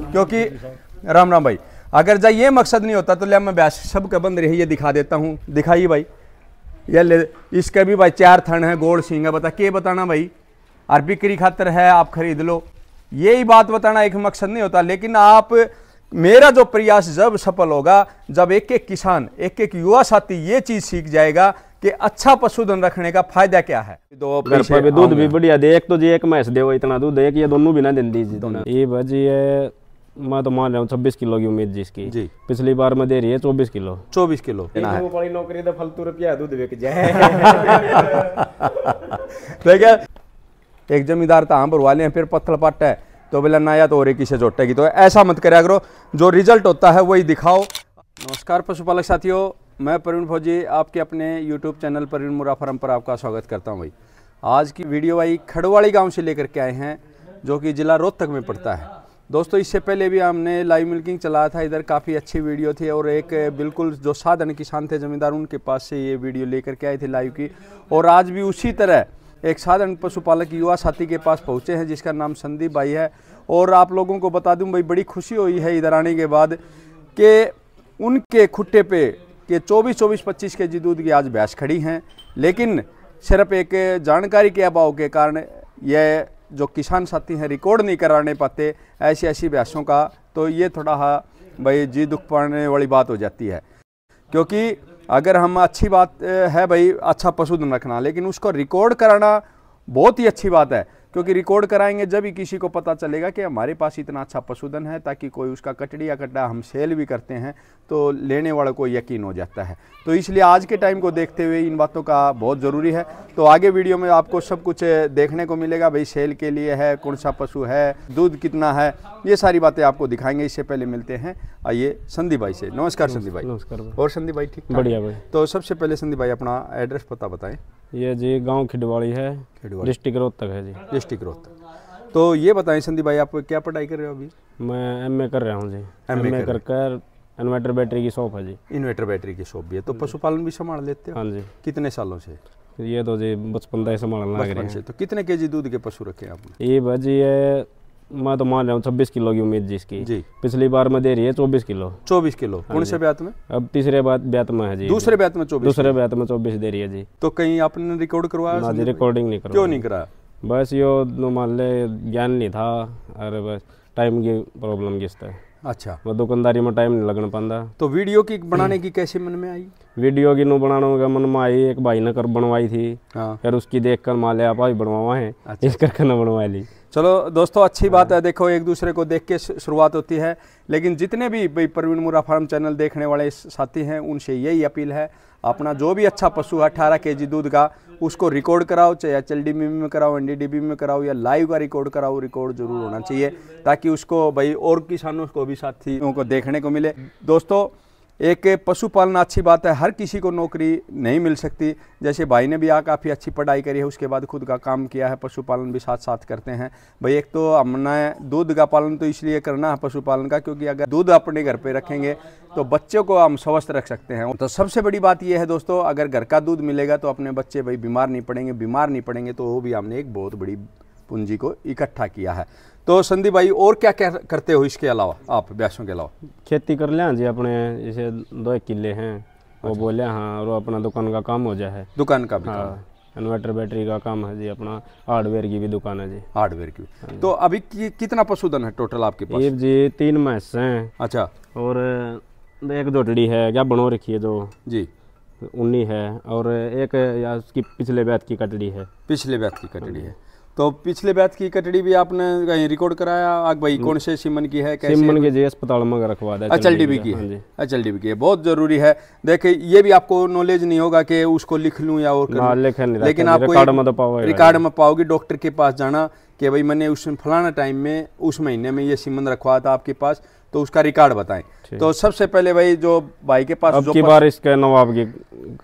क्योंकि राम राम भाई अगर जा ये मकसद नहीं होता तो ले मैं ब्यास सब का बंद रही ये दिखा देता हूँ दिखाइए भाई ये ले इसके भी भाई चार थन है गोड़ सिंह बता के बताना भाई और बिक्री खातर है आप खरीद लो यही बात बताना एक मकसद नहीं होता लेकिन आप मेरा जो प्रयास जब सफल होगा जब एक एक किसान एक एक युवा साथी ये चीज सीख जाएगा कि अच्छा पशुधन रखने का फायदा क्या है दो दूध भी बढ़िया दे एक तो जी एक मैस दे इतना दूध एक ये दोनों भी ना दिन दीजिए ये भाजी मैं तो मान रहा हूँ छब्बीस किलो की उम्मीद जिसकी जी पिछली बार में दे रही है चौबीस किलो चौबीस किलो नौकरी तो फलतू रुपया दूध बिक जाए ठीक है एक जमींदार तो हम भरवा लिया फिर पत्थर पट है तो बोला ना या तो और एक ही तो ऐसा मत करा करो जो रिजल्ट होता है वही दिखाओ नमस्कार पशुपालक साथियों मैं प्रवीण फौजी आपके अपने यूट्यूब चैनल प्रवीण मुरा फार्म पर आपका स्वागत करता हूँ भाई आज की वीडियो भाई खड़वाड़ी गाँव से लेकर के आए हैं जो कि ज़िला रोहतक में पड़ता है दोस्तों इससे पहले भी हमने लाइव मिल्किंग चलाया था इधर काफ़ी अच्छी वीडियो थी और एक बिल्कुल जो साधन किसान थे ज़मींदार उनके पास से ये वीडियो लेकर के आए थे लाइव की और आज भी उसी तरह एक साधन पशुपालक युवा साथी के पास पहुँचे हैं जिसका नाम संदीप भाई है और आप लोगों को बता दूँ भाई बड़ी खुशी हुई है इधर आने के बाद कि उनके खुट्टे पे के 24 24 25 के जी दूध की आज भैंस खड़ी हैं लेकिन सिर्फ एक जानकारी के अभाव के कारण यह जो किसान साथी हैं रिकॉर्ड नहीं कराने पाते ऐसी ऐसी बहसों का तो ये थोड़ा हा भाई जी दुख पाने वाली बात हो जाती है क्योंकि अगर हम अच्छी बात है भाई अच्छा पशुधन रखना लेकिन उसको रिकॉर्ड कराना बहुत ही अच्छी बात है क्योंकि रिकॉर्ड कराएंगे जब ही किसी को पता चलेगा कि हमारे पास इतना अच्छा पशुधन है ताकि कोई उसका कटड़ी या कट्टा हम सेल भी करते हैं तो लेने वाले को यकीन हो जाता है तो इसलिए आज के टाइम को देखते हुए इन बातों का बहुत ज़रूरी है तो आगे वीडियो में आपको सब कुछ देखने को मिलेगा भाई सेल के लिए है कौन सा पशु है दूध कितना है ये सारी बातें आपको दिखाएंगे इससे पहले मिलते हैं आइए संदीप भाई से नमस्कार संदीप भाई नमस्कार और संदीप भाई ठीक बढ़िया भाई तो सबसे पहले संदीप भाई अपना एड्रेस पता बताएँ ये जी गांव खिडवाड़ी है डिस्ट्रिक्ट रोहतक है जी डिस्ट्रिक्ट रोहतक तो ये बताएं संदीप भाई आप क्या पढ़ाई कर रहे हो अभी मैं एमए कर रहा हूँ जी ए कर कर इन्वर्टर बैटरी की शॉप है जी इन्वर्टर बैटरी की शॉप भी है तो पशुपालन भी संभाल लेते हैं हाँ जी कितने सालों से ये तो जी बचपन से संभालना लग तो कितने के जी दूध के पशु रखे आपने ये भाजी है मैं तो मान रहा हूँ छब्बीस किलो की उम्मीद जिसकी जी पिछली बार में दे रही है चौबीस किलो चौबीस किलो हाँ कौन से ब्यात में अब तीसरे ब्यात में है जी दूसरे ब्यात में चौबीस दूसरे ब्यात में चौबीस दे रही है जी तो कहीं आपने रिकॉर्ड करवाया जी रिकॉर्डिंग नहीं क्यों नहीं कराया बस यो मान ले ज्ञान नहीं था अरे बस टाइम की प्रॉब्लम किस तरह अच्छा वो दुकानदारी में टाइम नहीं लगन पाता तो वीडियो की बनाने की कैसे मन में आई वीडियो की नो बनाने का मन में आई एक भाई ने कर बनवाई थी हाँ। फिर उसकी देख कर माले आप बनवा है अच्छा। इस करके न बनवा ली चलो दोस्तों अच्छी बात है देखो एक दूसरे को देख के शुरुआत होती है लेकिन जितने भी प्रवीण मुरा फार्म चैनल देखने वाले साथी हैं उनसे यही अपील है अपना जो भी अच्छा पशु है अठारह के दूध का उसको रिकॉर्ड कराओ चाहे एच एल में कराओ एन में कराओ या लाइव का रिकॉर्ड कराओ रिकॉर्ड जरूर होना चाहिए ताकि उसको भाई और किसानों को भी साथियों को देखने को मिले दोस्तों एक पशुपालन अच्छी बात है हर किसी को नौकरी नहीं मिल सकती जैसे भाई ने भी यहाँ काफ़ी अच्छी पढ़ाई करी है उसके बाद खुद का काम किया है पशुपालन भी साथ साथ करते हैं भाई एक तो हमने दूध का पालन तो इसलिए करना है पशुपालन का क्योंकि अगर दूध अपने घर पे रखेंगे तो बच्चों को हम स्वस्थ रख सकते हैं तो सबसे बड़ी बात यह है दोस्तों अगर घर का दूध मिलेगा तो अपने बच्चे भाई बीमार नहीं पड़ेंगे बीमार नहीं पड़ेंगे तो वो भी हमने एक बहुत बड़ी पूंजी को इकट्ठा किया है तो संदीप भाई और क्या क्या करते हो इसके अलावा आप ब्यासों के अलावा खेती कर लिया जी अपने जैसे दो एक किले हैं वो अच्छा। बोले हाँ और अपना दुकान का काम हो जाए दुकान का भी हाँ इन्वर्टर बैटरी का काम है जी अपना हार्डवेयर की भी दुकान है जी हार्डवेयर की हाँ तो अभी कि, कितना पशुधन है टोटल आपके पास एक जी तीन भैंस हैं अच्छा और एक जोटड़ी है क्या बनो रखी है जो जी उन्नी है और एक या उसकी पिछले बैत की कटड़ी है पिछले बैत की कटड़ी है तो पिछले बैच की कटड़ी भी आपने कहीं रिकॉर्ड कराया आग भाई कौन से सिमन की है सिमन के जे अस्पताल में रखवा दिया अचल डीबी की है एच एल डी की बहुत ज़रूरी है देखे ये भी आपको नॉलेज नहीं होगा कि उसको लिख लूँ या और ना, लिख नहीं लेकिन आपको रिकॉर्ड में पाओ तो पाओगे डॉक्टर के पास जाना कि भाई मैंने उस फलाना टाइम में उस महीने में ये सिमन रखवा था आपके पास तो उसका रिकॉर्ड बताएं तो सबसे पहले भाई जो भाई के पास जो बार इसके नवाब की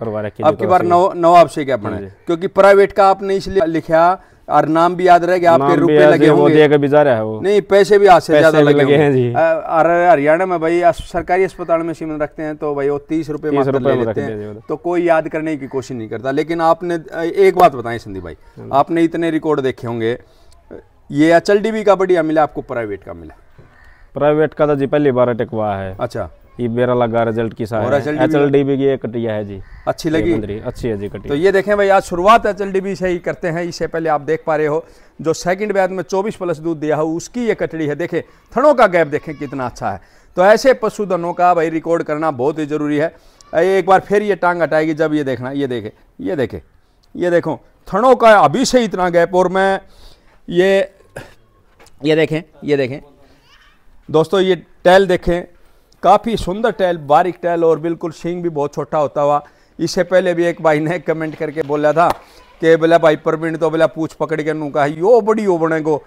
करवा रखी आपकी बार नवाब से क्या पढ़े हाँ क्योंकि प्राइवेट का आपने इसलिए लिखा और नाम भी याद गया आपके रुपए लगे होंगे बेचारा है वो नहीं पैसे भी आज से ज्यादा लगे, लगे हैं जी और हरियाणा में भाई सरकारी अस्पताल में सीमेंट रखते हैं तो भाई वो तीस रुपए ले लेते हैं तो कोई याद करने की कोशिश नहीं करता लेकिन आपने एक बात बताएं संदीप भाई हाँ आपने इतने रिकॉर्ड देखे होंगे ये अचल डीबी का बढ़िया मिला आपको प्राइवेट का मिला प्राइवेट का तो जी पहली बार अटक हुआ है अच्छा ये मेरा लगा रिजल्ट की सारा एच एल डी बी की कटिया है जी अच्छी लगी अच्छी है जी कटिया तो ये देखें भाई आज शुरुआत एच एल डी बी से ही करते हैं इससे पहले आप देख पा रहे हो जो सेकंड बैच में 24 प्लस दूध दिया हो उसकी ये कटड़ी है देखें थड़ों का गैप देखें कितना अच्छा है तो ऐसे पशुधनों का भाई रिकॉर्ड करना बहुत ही ज़रूरी है एक बार फिर ये टांग हटाएगी जब ये देखना ये देखे ये देखे ये देखो थड़ों का अभी से इतना गैप और मैं ये ये देखें ये देखें दोस्तों ये टैल देखें काफ़ी सुंदर टैल बारीक टैल और बिल्कुल सींग भी बहुत छोटा होता हुआ इससे पहले भी एक भाई ने कमेंट करके बोला था कि बोला भाई प्रवीण तो बोला पूछ पकड़ के नूँ कहा यो बड़ी हो बने गो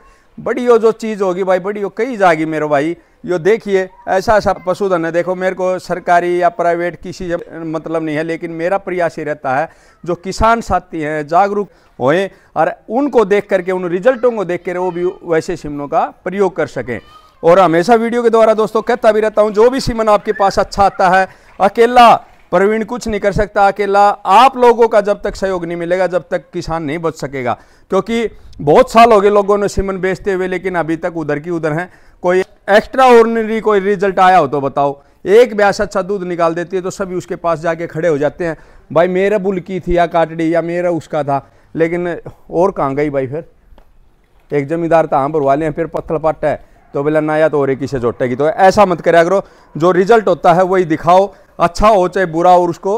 बड़ी हो जो चीज़ होगी भाई बड़ी हो कई जागी मेरे भाई यो देखिए ऐसा ऐसा पशुधन है देखो मेरे को सरकारी या प्राइवेट किसी मतलब नहीं है लेकिन मेरा प्रयास ही रहता है जो किसान साथी हैं जागरूक होए और उनको देख करके उन रिजल्टों को देख कर वो भी वैसे सिमनों का प्रयोग कर सकें और हमेशा वीडियो के द्वारा दोस्तों कहता भी रहता हूँ जो भी सीमन आपके पास अच्छा आता है अकेला प्रवीण कुछ नहीं कर सकता अकेला आप लोगों का जब तक सहयोग नहीं मिलेगा जब तक किसान नहीं बच सकेगा क्योंकि बहुत साल हो गए लोगों ने सीमन बेचते हुए लेकिन अभी तक उधर की उधर हैं कोई एक्स्ट्रा ऑर्डनरी कोई रिजल्ट आया हो तो बताओ एक ब्यास अच्छा दूध निकाल देती है तो सभी उसके पास जाके खड़े हो जाते हैं भाई मेरा बुल की थी या काटड़ी या मेरा उसका था लेकिन और कहाँ गई भाई फिर एक जमींदार तो हाँ भरवा लें फिर पत्थर पट्ट है तो बोले ना या तो और एक ही से जोटेगी तो ऐसा मत करा करो जो रिजल्ट होता है वही दिखाओ अच्छा हो चाहे बुरा हो और उसको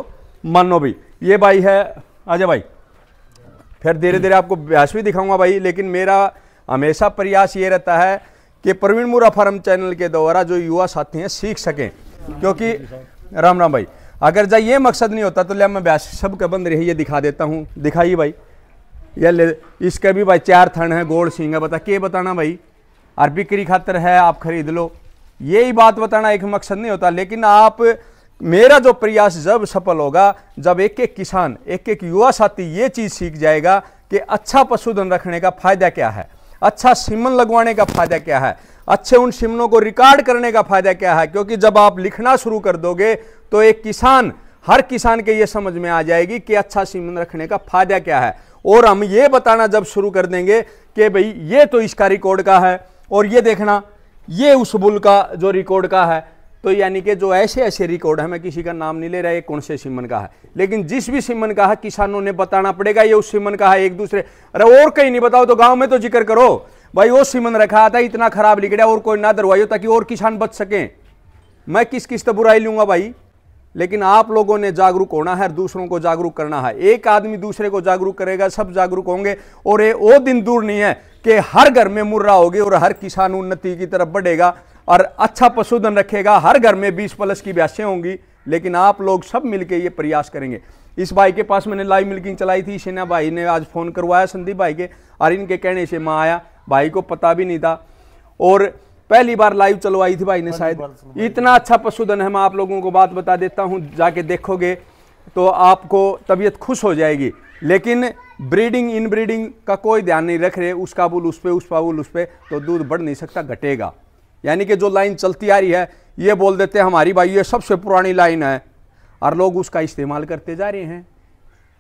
मानो भी ये भाई है अजय भाई फिर धीरे धीरे आपको अभ्यास भी दिखाऊंगा भाई लेकिन मेरा हमेशा प्रयास ये रहता है कि प्रवीण मुरा फार्म चैनल के द्वारा जो युवा साथी हैं सीख सकें क्योंकि राम राम भाई अगर जब ये मकसद नहीं होता तो लिया मैं ब्यास सब का बंद रही ये दिखा देता हूँ दिखाइए भाई ये ले इसका भी भाई चार थन है गोल सिंह है बता के बताना भाई और बिक्री खातर है आप खरीद लो यही बात बताना एक मकसद नहीं होता लेकिन आप मेरा जो प्रयास जब सफल होगा जब एक एक किसान एक एक युवा साथी ये चीज़ सीख जाएगा कि अच्छा पशुधन रखने का फ़ायदा क्या है अच्छा सिमन लगवाने का फ़ायदा क्या है अच्छे उन सिमनों को रिकॉर्ड करने का फ़ायदा क्या है क्योंकि जब आप लिखना शुरू कर दोगे तो एक किसान हर किसान के ये समझ में आ जाएगी कि अच्छा सिमन रखने का फ़ायदा क्या है और हम ये बताना जब शुरू कर देंगे कि भाई ये तो इसका रिकॉर्ड का है और ये देखना ये उस बुल का जो रिकॉर्ड का है तो यानी कि जो ऐसे ऐसे रिकॉर्ड है मैं किसी का नाम नहीं ले रहा ये कौन से सिमन का है लेकिन जिस भी सिमन का है किसानों ने बताना पड़ेगा ये उस सिमन का है एक दूसरे अरे और कहीं नहीं बताओ तो गांव में तो जिक्र करो भाई वो सिमन रखा था इतना खराब निकला और कोई ना दरवाई हो ताकि और किसान बच सकें मैं किस किस तो बुराई लूंगा भाई लेकिन आप लोगों ने जागरूक होना है दूसरों को जागरूक करना है एक आदमी दूसरे को जागरूक करेगा सब जागरूक होंगे और ये वो दिन दूर नहीं है कि हर घर में मुर्रा होगी और हर किसान उन्नति की तरफ बढ़ेगा और अच्छा पशुधन रखेगा हर घर में बीस प्लस की भैंसें होंगी लेकिन आप लोग सब मिलके ये प्रयास करेंगे इस भाई के पास मैंने लाइव मिल्किंग चलाई थी सेना भाई ने आज फ़ोन करवाया संदीप भाई के और इनके कहने से माँ आया भाई को पता भी नहीं था और पहली बार लाइव चलवाई थी भाई ने शायद इतना अच्छा पशुधन है मैं आप लोगों को बात बता देता हूँ जाके देखोगे तो आपको तबीयत खुश हो जाएगी लेकिन ब्रीडिंग इन ब्रीडिंग का कोई ध्यान नहीं रख रहे उसका बुल उस पर उसका बुल उस पर तो दूध बढ़ नहीं सकता घटेगा यानी कि जो लाइन चलती आ रही है ये बोल देते हैं हमारी भाई ये सबसे पुरानी लाइन है और लोग उसका इस्तेमाल करते जा रहे हैं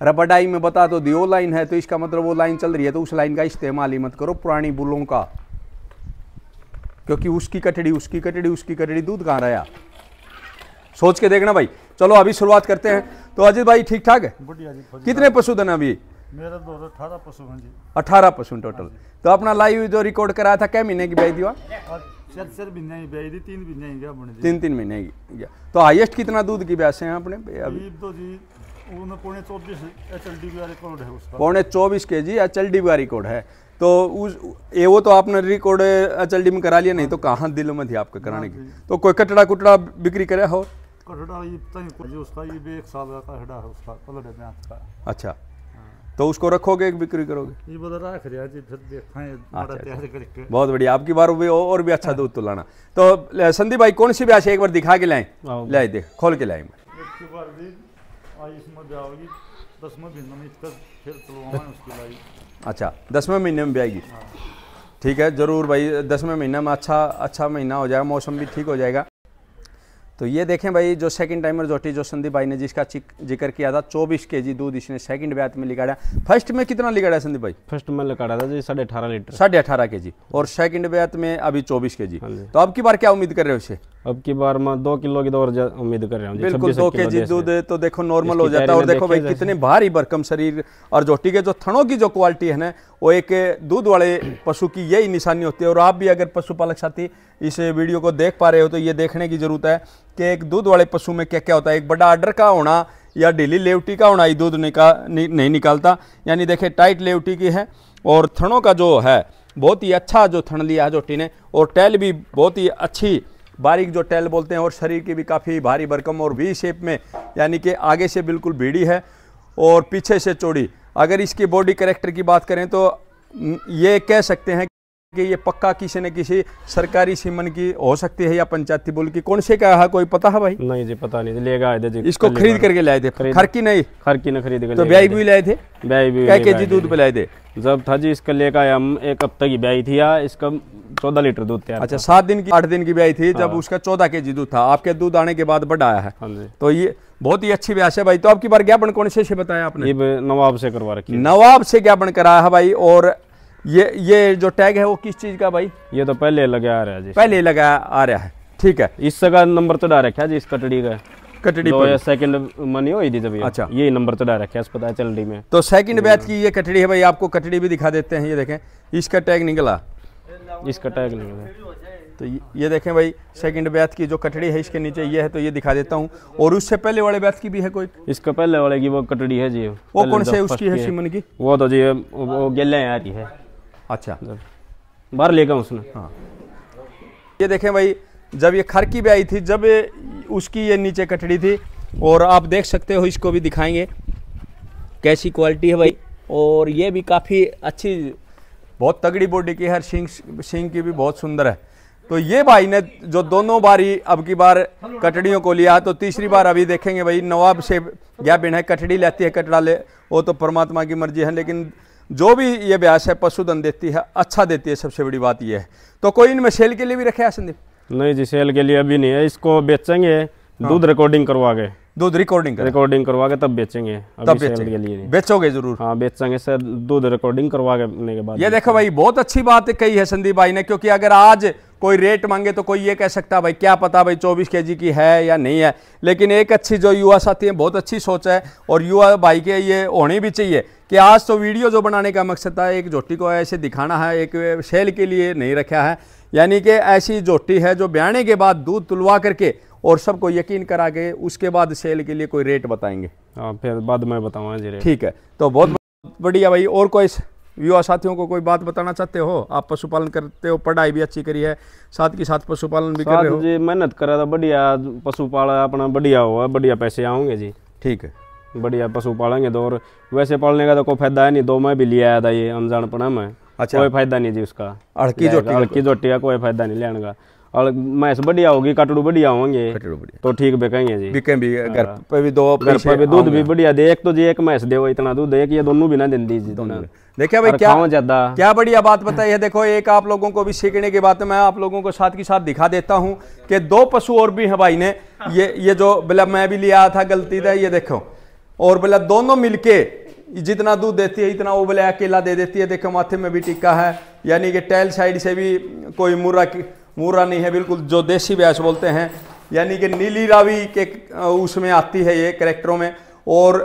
रबडाई में बता तो दियो लाइन है तो इसका मतलब वो लाइन चल रही है तो उस लाइन का इस्तेमाल ही मत करो पुरानी बुलों का क्योंकि उसकी कटड़ी उसकी कटड़ी उसकी कटड़ी दूध कहाँ रहा सोच के देखना भाई चलो अभी शुरुआत करते हैं तो अजीत भाई ठीक ठाक है कितने पशुधन अभी अठारह पशु टोटल हाँ तो अपना लाइव जो रिकॉर्ड कराया था क्या महीने की ब्याई दी तीन तीन महीने की तो हाइएस्ट कितना दूध की ब्यास है अपने तो पौने चौबीस के जी एच एल डी का रिकॉर्ड है तो उस ये वो तो आपने रिकॉर्ड एच एल डी में करा लिया नहीं तो कहाँ दिल में थी आपके हाँ कराने की तो कोई कटड़ा कुटड़ा बिक्री करे हो कटड़ा ये उसका ये भी एक साल का है उसका अच्छा तो उसको रखोगे बिक्री करोगे ये बोला रख रहा जी फिर देखा अच्छा, अच्छा। बहुत बढ़िया आपकी बार भी और भी अच्छा दूध तो लाना तो संदीप भाई कौन सी ब्याज एक बार दिखा के लाए लाए देख खोल के लाए अच्छा दसवें महीने में आएगी हाँ। ठीक है ज़रूर भाई दसवें महीने में अच्छा अच्छा महीना हो जाएगा मौसम भी ठीक हो जाएगा तो ये देखें भाई जो सेकंड टाइमर जोटी जो संदीप भाई ने जिसका जिक्र किया था 24 केजी दूध इसने सेकंड बैच में लिगाड़ा फर्स्ट में कितना लिगाड़ा संदीप भाई फर्स्ट में लिगाड़ा था जी साढ़े अठारह लीटर साढ़े अठारह के जी और सेकंड बैच में अभी चौबीस के हाँ जी तो अब की बार क्या उम्मीद कर रहे हो इसे अब की बार मैं दो किलो की दौर तो उम्मीद कर रहा हूँ बिल्कुल दो के जी दूध तो देखो नॉर्मल हो जाता है और देखो भाई कितने भारी बरकम शरीर और जोटी के जो थनों की जो क्वालिटी है ना वो एक दूध वाले पशु की यही निशानी होती है और आप भी अगर पशुपालक साथी इस वीडियो को देख पा रहे हो तो ये देखने की जरूरत है कि एक दूध वाले पशु में क्या क्या होता है एक बड़ा आर्डर का होना या डेली लेवटी का होना ये दूध निका नहीं निकालता यानी देखे टाइट लेवटी की है और थनों का जो है बहुत ही अच्छा जो थन लिया है जोटी ने और टैल भी बहुत ही अच्छी बारीक जो टेल बोलते हैं और शरीर की भी काफ़ी भारी भरकम और वी शेप में यानी कि आगे से बिल्कुल भीड़ी है और पीछे से चौड़ी अगर इसकी बॉडी करेक्टर की बात करें तो ये कह सकते हैं कि ये पक्का किसी न किसी सरकारी सीमन की हो सकती है या पंचायती बोल की कौन से का है कोई पता है भाई नहीं जी पता नहीं लेगा आए थे जी इसको खरीद करके लाए थे खरकी नहीं खरकी ना खरीद तो ब्याई भी लाए थे ब्याई भी कह के जी दूध पे लाए थे जब था जी इसका लेकर आया हम एक हफ्ते की ब्याई थी या इसका चौदह लीटर दूध अच्छा, था अच्छा सात दिन की आठ दिन की ब्याई थी जब हाँ। उसका चौदह के जी दूध था आपके दूध आने के बाद बढ़ाया आया है हाँ तो ये बहुत ही अच्छी ब्यास है भाई तो आपकी बार ज्ञापन कौन से, बताया आपने नवाब से करवा रखी नवाब से ज्ञापन कराया है भाई और ये ये जो टैग है वो किस चीज का भाई ये तो पहले लगा आ रहा है जी पहले लगा आ रहा है ठीक है इस सगा नंबर तो रखा है जी इस कटड़ी का कटड़ी अच्छा। तो सेकंड बैच की ये कटड़ी है भाई आपको कटड़ी भी दिखा देते हैं ये देखें इसका टैग निकला इसका टैग निकला तो ये देखें भाई सेकंड बैच की जो कटड़ी है इसके नीचे ये है तो ये दिखा देता हूँ और उससे पहले वाले बैच की भी है कोई इसका पहले वाले की वो कटड़ी है जी वो कौन तो से उसकी है सीमन की वो तो जी वो गेले आ रही है अच्छा बाहर लेगा उसने हाँ। ये देखें भाई जब ये खरकी भी आई थी जब उसकी ये नीचे कटड़ी थी और आप देख सकते हो इसको भी दिखाएंगे कैसी क्वालिटी है भाई और ये भी काफ़ी अच्छी बहुत तगड़ी बॉडी की है सिंग सिंग की भी बहुत सुंदर है तो ये भाई ने जो दोनों बारी अब की बार कटड़ियों को लिया तो तीसरी बार अभी देखेंगे भाई नवाब से क्या बिना है कटड़ी लेती है कटड़ा ले वो तो परमात्मा की मर्जी है लेकिन जो भी ये ब्यास है पशुधन देती है अच्छा देती है सबसे बड़ी बात यह है तो कोई इनमें सेल के लिए भी रखे संदीप नहीं जी सेल के लिए अभी नहीं है इसको बेचेंगे हाँ। दूध रिकॉर्डिंग करवा के दूध रिकॉर्डिंग रिकॉर्डिंग करवा के तब बेचेंगे तब बेचेंगे के लिए बेचोगे जरूर हाँ बेचेंगे सर दूध रिकॉर्डिंग करवा के, बाद ये देखो भाई बहुत अच्छी बात कही है संदीप भाई ने क्योंकि अगर आज कोई रेट मांगे तो कोई ये कह सकता भाई क्या पता भाई 24 केजी की है या नहीं है लेकिन एक अच्छी जो युवा साथी है बहुत अच्छी सोच है और युवा भाई के ये होनी भी चाहिए कि आज तो वीडियो जो बनाने का मकसद था एक जोटी को ऐसे दिखाना है एक सेल के लिए नहीं रखा है यानी कि ऐसी जोटी है जो ब्याने के बाद दूध तुलवा करके और सबको यकीन करा के उसके बाद सेल के लिए कोई रेट बताएंगे हाँ फिर बाद में बताऊँगा जी ठीक है तो बहुत बढ़िया भाई और कोई युवा साथियों को कोई बात बताना चाहते हो आप पशुपालन करते हो पढ़ाई भी अच्छी करी है साथ के साथ पशुपालन भी कर रहे हो जी मेहनत करा था तो बढ़िया पशुपालन अपना बढ़िया हुआ बढ़िया पैसे आओगे जी ठीक है बढ़िया पशु पालेंगे तो और वैसे पालने का तो कोई फायदा है नहीं दो मैं भी लिया आया था ये अनजान पड़ा मैं अच्छा कोई फायदा नहीं जी उसका अड़की जोटी अड़की जोटी का कोई फायदा नहीं लेने का और मैस बढ़िया होगी कटड़ू बढ़िया होंगे तो ठीक बिकेंगे जी बिके भी हाँ। घर पे भी दो घर पे भी दूध भी बढ़िया दे एक तो जी एक मैस दे इतना दूध एक ये दोनों भी ना दें दी जी दोनों देखिए भाई क्या ज्यादा क्या बढ़िया बात बताई है देखो एक आप लोगों को भी सीखने की बात मैं आप लोगों को साथ के साथ दिखा देता हूँ कि दो पशु और भी है भाई ने ये ये जो मतलब मैं भी लिया था गलती था ये देखो और बोला मतलब दोनों मिलके जितना दूध देती है इतना उबले अकेला दे देती है देखो माथे में भी टिक्का है यानी कि टैल साइड से भी कोई मुर्रा मुर्रा नहीं है बिल्कुल जो देसी ब्याज बोलते हैं यानी कि नीली रावी के उसमें आती है ये करेक्टरों में और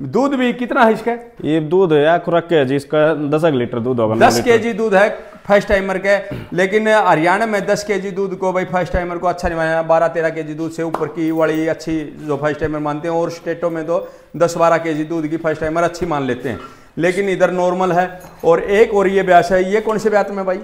दूध भी कितना है इसका ये दूध है खुराक है जिसका दस दस लीटर दूध होगा दस के जी दूध है फर्स्ट टाइमर के लेकिन हरियाणा में दस के जी दूध को भाई फर्स्ट टाइमर को अच्छा नहीं माना बारह तेरह के जी दूध से ऊपर की वाली अच्छी जो फर्स्ट टाइमर मानते हैं और स्टेटों में तो दस बारह के जी दूध की फर्स्ट टाइमर अच्छी मान लेते हैं लेकिन इधर नॉर्मल है और एक और ये ब्यास है ये कौन से ब्यात में भाई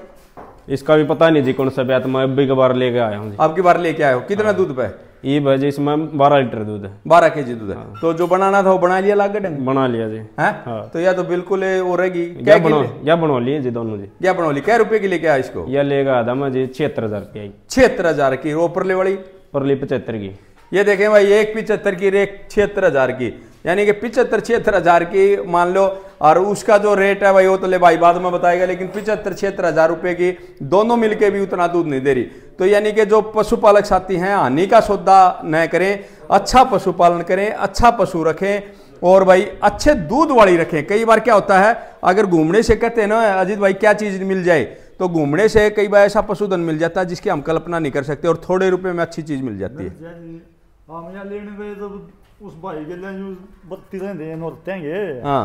इसका भी पता नहीं जी कौन सा ब्यात में अभी के बार लेके आया हूँ आपकी बार लेके आए हो कितना हाँ। दूध पे ये भाजी इसमें बारह लीटर दूध है बारह के जी दूध है हाँ। तो जो बनाना था वो बना लिया लागे ढंग बना लिया जी है हाँ? हाँ। तो या तो बिल्कुल रहेगी क्या बनो क्या लिए जी दोनों जी क्या बनवा ली क्या रुपए की लेके आया इसको यह लेगा आधा में जी छिहत्तर हजार की छिहत्तर हजार की वो परले वाली परली पचहत्तर की ये देखें भाई एक पिचहत्तर की एक छिहत्तर हजार की यानी कि पिचहत्तर छिहत्तर हजार की मान लो और उसका जो रेट है भाई वो तो ले भाई बाद में बताएगा लेकिन पिछहत्तर छिहत्तर हज़ार रुपये की दोनों मिलके भी उतना दूध नहीं दे रही तो यानी कि जो पशुपालक साथी हैं हानि का सौदा न करें अच्छा पशुपालन करें अच्छा पशु रखें और भाई अच्छे दूध वाली रखें कई बार क्या होता है अगर घूमने से कहते हैं ना अजीत भाई क्या चीज़ मिल जाए तो घूमने से कई बार ऐसा पशुधन मिल जाता है जिसकी हम कल्पना नहीं कर सकते और थोड़े रुपए में अच्छी चीज़ मिल जाती है हम यहाँ लेने गए तो उस भाई के लिए बत्तीस देंगे हाँ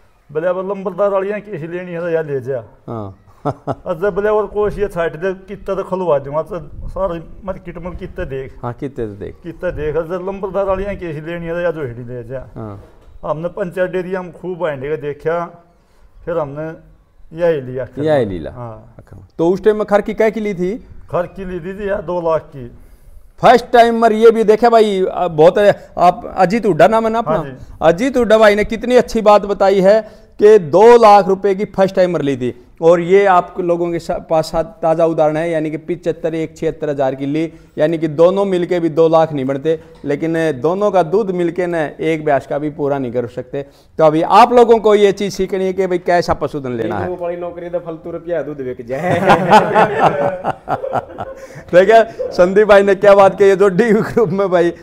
ਬਲੇ ਵੱਲ ਲੰਬਰਦਾਰ ਵਾਲੀਆਂ ਕਿਸ ਲੈਣੀ ਹੈ ਯਾ ਲੈ ਜਾ ਹਾਂ ਅੱਜ ਬਲੇ ਹੋਰ ਕੋਸ਼ ਇਹ ਛੱਡ ਦੇ ਕਿੱਤਾ ਤੇ ਖਲਵਾ ਦੇਵਾਂ ਤੇ ਸਾਰੇ ਮਾਰਕੀਟ ਮਰ ਕਿੱਤਾ ਦੇਖ ਹਾਂ ਕਿੱਤੇ ਤੇ ਦੇਖ ਕਿੱਤਾ ਦੇਖ ਅੱਜ ਲੰਬਰਦਾਰ ਵਾਲੀਆਂ ਕਿਸ ਲੈਣੀ ਹੈ ਯਾ ਜੋਹੜੀ ਲੈ ਜਾ ਹਾਂ हमने पंचायत डेयरी हम खूब आएंडे का देखा फिर हमने यही लिया यही लीला हाँ तो उस टाइम में खर की क्या की ली थी खर की ली थी, थी यार दो लाख की फर्स्ट टाइम मर ये भी देखे भाई बहुत आप अजीत उड्डा नाम है ना अपना हाँ अजीत उड्डा भाई ने कितनी अच्छी बात बताई है कि दो लाख रुपए की फर्स्ट टाइम मर ली थी और ये आप लोगों के पास ताज़ा उदाहरण है यानी कि पिचहत्तर एक छिहत्तर हज़ार की ली यानी कि दोनों मिलके भी दो लाख नहीं बढ़ते लेकिन दोनों का दूध मिलके न एक ब्यास का भी पूरा नहीं कर सकते तो अभी आप लोगों को ये चीज़ सीखनी है कि भाई कैसा पशुधन लेना है नौकरी तो फलतू रुपया दूध बिक जाए ठीक है संदीप भाई ने क्या बात कही जो डी ग्रुप में भाई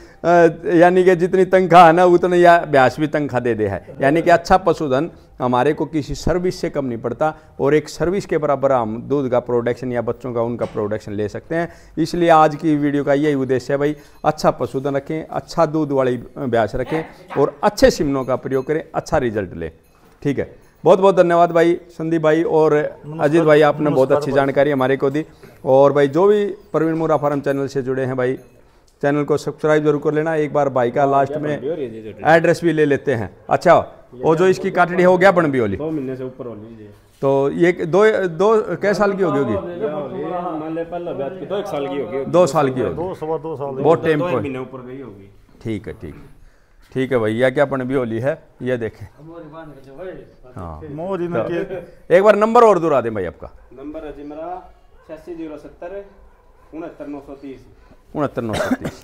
यानी कि जितनी तनख्वाह है ना उतनी या ब्यास भी तनख्वाह दे दे है यानी कि अच्छा पशुधन हमारे को किसी सर्विस से कम नहीं पड़ता और एक सर्विस के बराबर हम दूध का प्रोडक्शन या बच्चों का उनका प्रोडक्शन ले सकते हैं इसलिए आज की वीडियो का यही उद्देश्य है भाई अच्छा पशुधन रखें अच्छा दूध वाली ब्यास रखें और अच्छे सिमनों का प्रयोग करें अच्छा रिजल्ट लें ठीक है बहुत बहुत धन्यवाद भाई संदीप भाई और अजीत भाई आपने बहुत अच्छी जानकारी हमारे को दी और भाई जो भी प्रवीण मोरा फार्म चैनल से जुड़े हैं भाई चैनल को सब्सक्राइब जरूर कर लेना एक बार भाई का लास्ट हाँ, में एड्रेस भी ले लेते हैं अच्छा और जो इसकी काटड़ी हो गया बन भी होली दो महीने से ऊपर होली तो ये दो दो कै साल की होगी होगी दो साल की होगी दो साल की होगी बहुत टाइम पर ठीक है ठीक है ठीक है भैया क्या अपन भी होली है ये देखे हाँ तो एक बार नंबर और दोहरा दे भाई आपका नंबर है जी मेरा छियासी जीरो सत्तर उनहत्तर नौ सौ तीस उनहत्तर नौ सौ तीस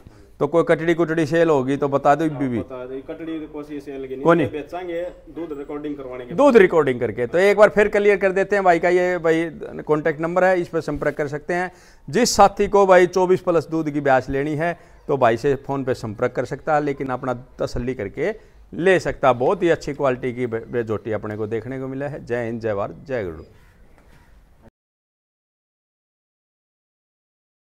तो कोई कटड़ी कुटड़ी सेल होगी तो बता दो बीबी हाँ, कटड़ी तो तो बेचेंगे दूध रिकॉर्डिंग करवाने दूध रिकॉर्डिंग करके तो एक बार फिर क्लियर कर देते हैं भाई का ये भाई कॉन्टैक्ट नंबर है इस पर संपर्क कर सकते हैं जिस साथी को भाई 24 प्लस दूध की ब्याज लेनी है तो भाई से फ़ोन पे संपर्क कर सकता है लेकिन अपना तसली करके ले सकता बहुत ही अच्छी क्वालिटी की बेजोटी अपने को देखने को मिला है जय हिंद जय भारत जय गुरु